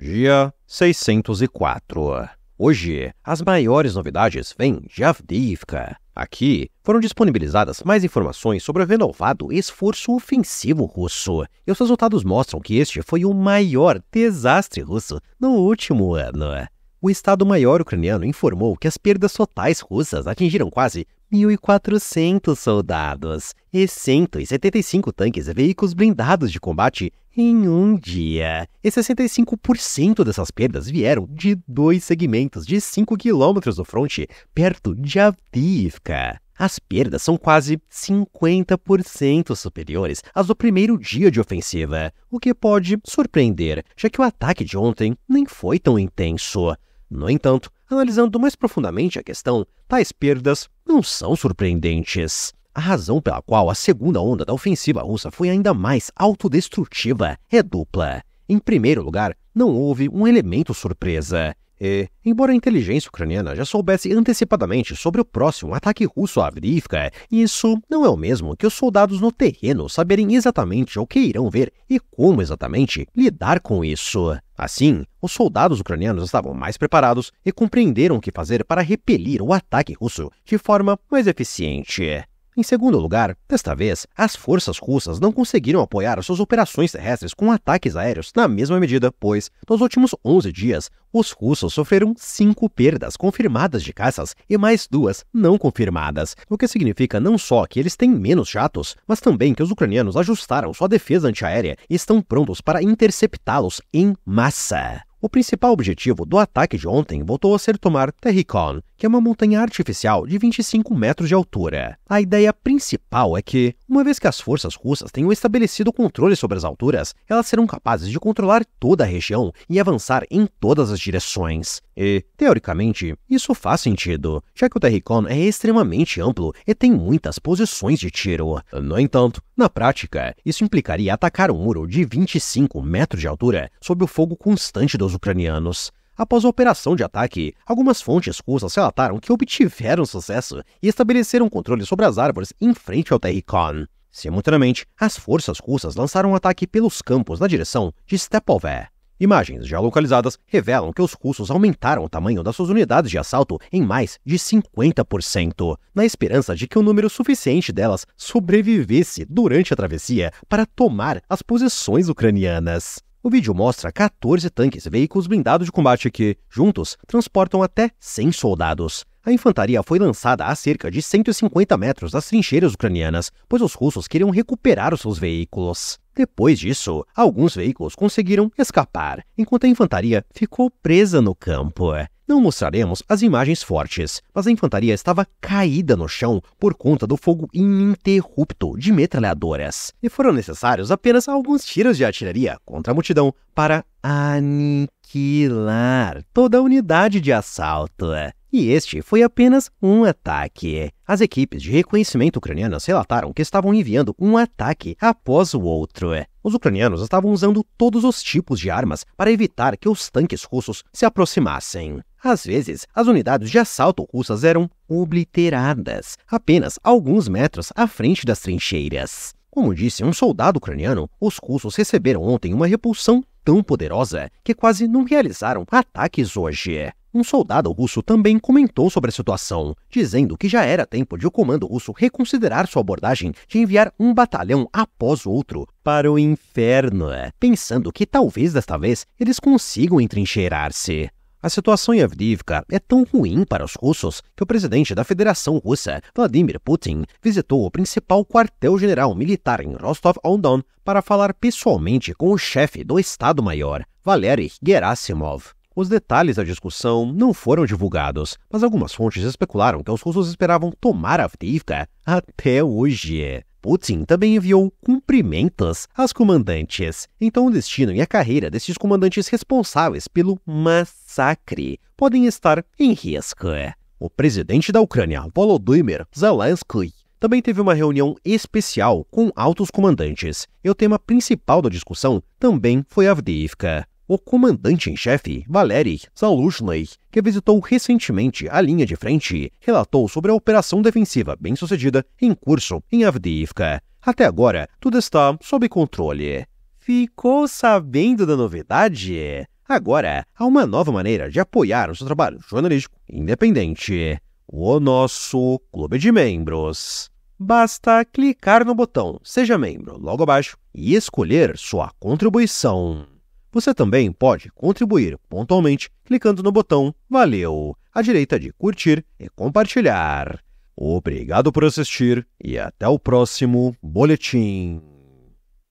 Dia 604. Hoje, as maiores novidades vêm de Avdiivka. Aqui foram disponibilizadas mais informações sobre o renovado esforço ofensivo russo, e os resultados mostram que este foi o maior desastre russo no último ano. O Estado-Maior ucraniano informou que as perdas totais russas atingiram quase 1.400 soldados e 175 tanques e veículos blindados de combate em um dia. E 65% dessas perdas vieram de dois segmentos de 5 quilômetros do fronte, perto de Avdiivka. As perdas são quase 50% superiores às do primeiro dia de ofensiva, o que pode surpreender, já que o ataque de ontem nem foi tão intenso. No entanto, analisando mais profundamente a questão, tais perdas não são surpreendentes. A razão pela qual a segunda onda da ofensiva russa foi ainda mais autodestrutiva é dupla. Em primeiro lugar, não houve um elemento surpresa. E, é, embora a inteligência ucraniana já soubesse antecipadamente sobre o próximo ataque russo à Avdiivka, isso não é o mesmo que os soldados no terreno saberem exatamente o que irão ver e como exatamente lidar com isso. Assim, os soldados ucranianos estavam mais preparados e compreenderam o que fazer para repelir o ataque russo de forma mais eficiente. Em segundo lugar, desta vez, as forças russas não conseguiram apoiar suas operações terrestres com ataques aéreos na mesma medida, pois, nos últimos 11 dias, os russos sofreram cinco perdas confirmadas de caças e mais duas não confirmadas, o que significa não só que eles têm menos jatos, mas também que os ucranianos ajustaram sua defesa antiaérea e estão prontos para interceptá-los em massa. O principal objetivo do ataque de ontem voltou a ser tomar Terricon, que é uma montanha artificial de 25 metros de altura. A ideia principal é que, uma vez que as forças russas tenham estabelecido controle sobre as alturas, elas serão capazes de controlar toda a região e avançar em todas as direções. E, teoricamente, isso faz sentido, já que o Terricon é extremamente amplo e tem muitas posições de tiro. No entanto, na prática, isso implicaria atacar um muro de 25 metros de altura sob o fogo constante dos ucranianos. Após a operação de ataque, algumas fontes russas relataram que obtiveram sucesso e estabeleceram controle sobre as árvores em frente ao Terricon. Simultaneamente, as forças russas lançaram um ataque pelos campos na direção de Stepover. Imagens já localizadas revelam que os russos aumentaram o tamanho das suas unidades de assalto em mais de 50%, na esperança de que um número suficiente delas sobrevivesse durante a travessia para tomar as posições ucranianas. O vídeo mostra 14 tanques e veículos blindados de combate que, juntos, transportam até 100 soldados. A infantaria foi lançada a cerca de 150 metros das trincheiras ucranianas, pois os russos queriam recuperar os seus veículos. Depois disso, alguns veículos conseguiram escapar, enquanto a infantaria ficou presa no campo. Não mostraremos as imagens fortes, mas a infantaria estava caída no chão por conta do fogo ininterrupto de metralhadoras, e foram necessários apenas alguns tiros de artilharia contra a multidão para aniquilar toda a unidade de assalto. E este foi apenas um ataque. As equipes de reconhecimento ucranianas relataram que estavam enviando um ataque após o outro, os ucranianos estavam usando todos os tipos de armas para evitar que os tanques russos se aproximassem. Às vezes, as unidades de assalto russas eram obliteradas, apenas alguns metros à frente das trincheiras. Como disse um soldado ucraniano, os russos receberam ontem uma repulsão tão poderosa que quase não realizaram ataques hoje. Um soldado russo também comentou sobre a situação, dizendo que já era tempo de o comando russo reconsiderar sua abordagem de enviar um batalhão após outro para o inferno, é, pensando que talvez desta vez eles consigam entrincheirar-se. A situação em Avdiivka é tão ruim para os russos que o presidente da Federação Russa, Vladimir Putin, visitou o principal quartel-general militar em Rostov-on-Don para falar pessoalmente com o chefe do Estado-Maior, Valery Gerasimov. Os detalhes da discussão não foram divulgados, mas algumas fontes especularam que os russos esperavam tomar Avdiivka até hoje. Putin também enviou cumprimentos aos comandantes. Então, o destino e a carreira desses comandantes responsáveis pelo massacre podem estar em risco. O presidente da Ucrânia, Volodymyr Zelensky, também teve uma reunião especial com altos comandantes, e o tema principal da discussão também foi Avdiivka. O comandante em chefe, Valery Zaluzhny, que visitou recentemente a linha de frente, relatou sobre a operação defensiva bem-sucedida em curso em Avdiivka. Até agora, tudo está sob controle. Ficou sabendo da novidade? Agora, há uma nova maneira de apoiar o seu trabalho jornalístico independente: o nosso Clube de Membros. Basta clicar no botão Seja Membro logo abaixo e escolher sua contribuição. Você também pode contribuir pontualmente clicando no botão Valeu à direita de curtir e compartilhar. Obrigado por assistir e até o próximo Boletim.